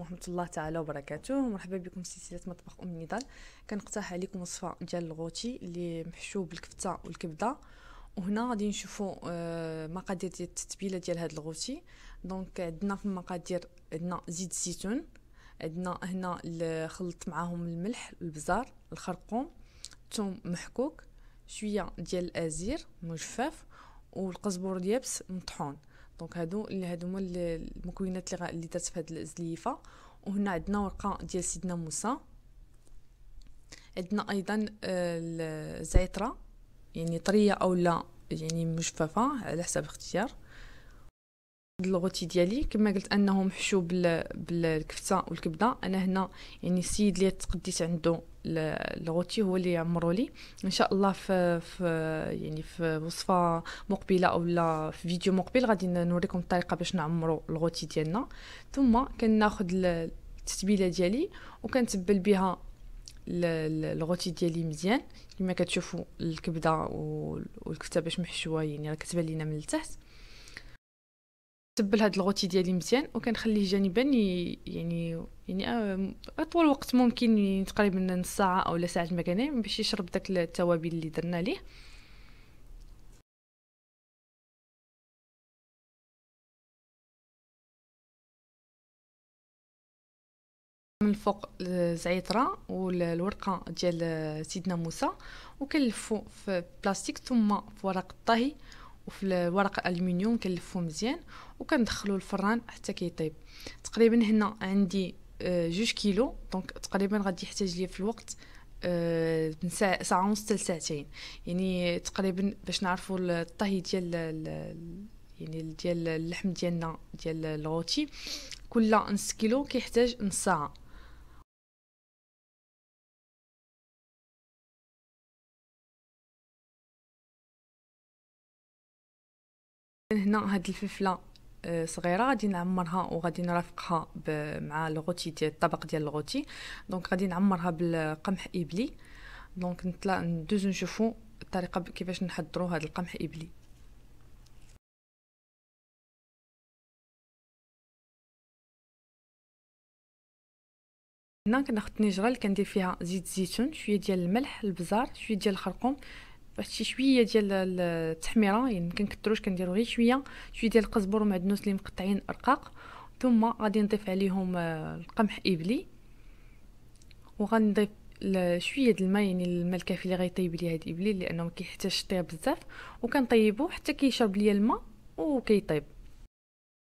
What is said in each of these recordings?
ورحمه الله تعالى وبركاته مرحبا بكم في سلسله مطبخ ام نضال كنقترح عليكم وصفه ديال الغوتي اللي محشو بالكفته والكبده وهنا غادي نشوفو آه، مقادير ديال التتبيله ديال هاد الغوتي دونك عندنا في المقادير عندنا زيت الزيتون عندنا هنا خلطت معاهم الملح البزار الخرقوم الثوم محكوك شويه ديال الازير مجفف والقزبر اليابس مطحون دونك هادو هادو هما المكونات اللي اللي درت في هاد الزليفه وهنا عندنا ورقه ديال سيدنا موسى عندنا ايضا الزعتره يعني طريه اولا يعني مجففه على حسب الاختيار الغوتي ديالي كما قلت انه محشو بالكفته والكبده انا هنا يعني السيد اللي تقديت عنده الغوتي هو اللي يعمرو لي ان شاء الله في, في يعني في وصفه مقبله اولا في فيديو مقبل غادي نوريكم الطريقه باش نعمرو الغوتي ديالنا ثم كناخذ التتبيله ديالي وكنتبل بها الغوتي ديالي مزيان كما كتشوفوا الكبده والكفته باش محشوه يعني راه كتبان لينا من التحت تبل هاد الغوتي ديالي مزيان وكنخليه جانبا يعني يعني آه، اطول وقت ممكن تقريبا نص ساعه اولا ساعه المكانين باش يشرب داك التوابل اللي درنا ليه من الفوق الزعيطره والورقه ديال سيدنا موسى وكنلفو في بلاستيك ثم في ورق الطهي وفي الورق الالومنيوم كنلفو مزيان وكندخلو الفران حتى كيطيب تقريبا هنا عندي آه، جوج كيلو دونك تقريبا غادي يحتاج ليا في الوقت آه، من ساعة ونص حتى ساعتين يعني تقريبا باش نعرفوا الطهي ديال يعني ديال اللحم ديالنا ديال الغوتي كل نص كيلو كيحتاج نص ساعه من هنا هاد الفلفله آه، صغيره غادي نعمرها وغادي نرافقها مع الغوتي ديال الطبق ديال الغوتي دونك غادي نعمرها بالقمح ابلي دونك نطلع ندوز نشوفو الطريقه كيفاش نحضروا هذا القمح ابلي هنا كناخد نجره اللي كندير فيها زيت الزيتون شويه ديال الملح البزار شويه ديال الخرقوم واحد شي شويه ديال التحميره يعني كنكثروش كنديرو غير شويه شويه ديال القزبر ومعدنوس اللي مقطعين رقاق ثم غادي نضيف عليهم آه، القمح ابلي وغنضيف شويه د الماء يعني الماء الكافي اللي غيطيب لي هاد ابلي لانه ما كيحتاجش طياب بزاف وكنطيبو حتى كيشرب ليا الماء وكيطيب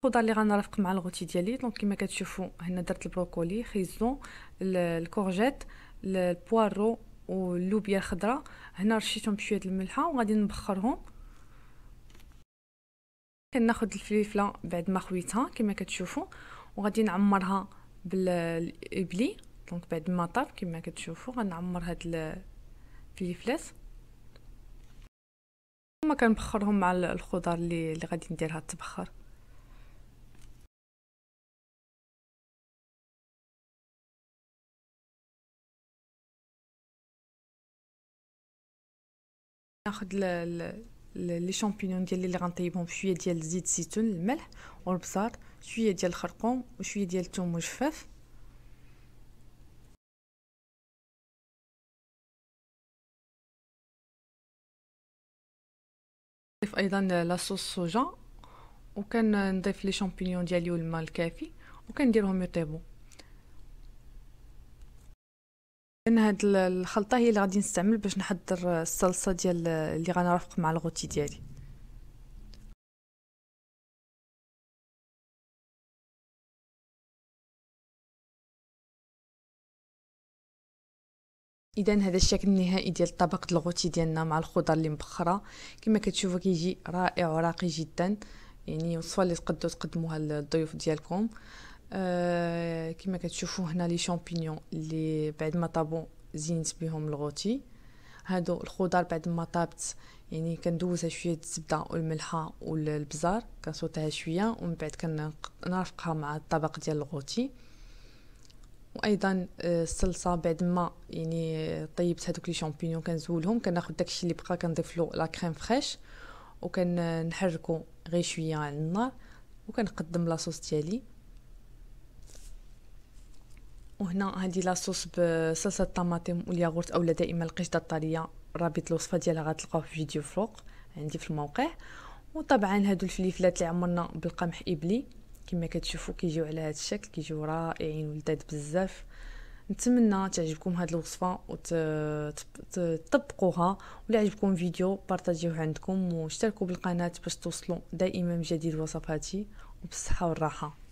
الخضر اللي غنرافق مع الغوتي ديالي دونك كما كتشوفوا هنا درت البروكولي خيزون الكورجيت البوارو واللوبيا الخضراء هنا رشيتهم بشويه الملحه وغادي نبخرهم كناخذ الفليفله بعد ما خويتها كما كتشوفوا وغادي نعمرها بالابلي دونك بعد ما طاب كما كتشوفوا غنعمر هاد الفليفلات ثم كنبخرهم مع الخضر اللي, اللي غادي نديرها تبخر ناخذ لي شامبينيون ديال اللي غنطيبهم شويه ديال زيت الزيتون الملح والبصل شويه ديال الخرقوم وشويه ديال الثوم مجفف نضيف ايضا لاصوص صوجا وكنضيف لي شامبينيون ديالي والماء الكافي وكنديرهم يطيبوا ان هاد الخلطه هي اللي غادي نستعمل باش نحضر الصلصه ديال اللي غنرافق مع الغوتي ديالي اذا هذا الشكل النهائي ديال الطبق الغوتي ديالنا مع الخضر اللي مبخره كما كتشوفوا كيجي رائع وراقي جدا يعني وصفه اللي تقدروا تقدموها للضيوف ديالكم آه، كما كتشوفوا هنا لي شامبينيون اللي بعد ما طابو زينت بهم الغوتي هادو الخضر بعد ما طابت يعني كندوزها شويه الزبده والملحه والبزار كنصوتها شويه ومن بعد كنرفقها مع الطبق ديال الغوتي وايضا آه، الصلصه بعد ما يعني طيبت هذوك لي شامبينيون كنزولهم كناخذ داكشي اللي بقى كنضيف له لا كريم فريش وكنحركو غير شويه على النار وكنقدم لاصوص ديالي وهنا هذه لاصوص بصلصه الطماطم والياغورت اولا دائما القشطه الطريه رابط الوصفه ديالها غتلقاوه في فيديو فوق عندي في الموقع وطبعا هادو الفليفلات اللي عمرنا بالقمح ابلي كما كتشوفوا كيجيو على هذا الشكل كيجيو رائعين ولذات بزاف نتمنى تعجبكم هاد الوصفه وتطبقوها ولا عجبكم الفيديو بارطاجيوه عندكم واشتركوا بالقناه باش توصلوا دائما بجديد وصفاتي وبالصحه والراحه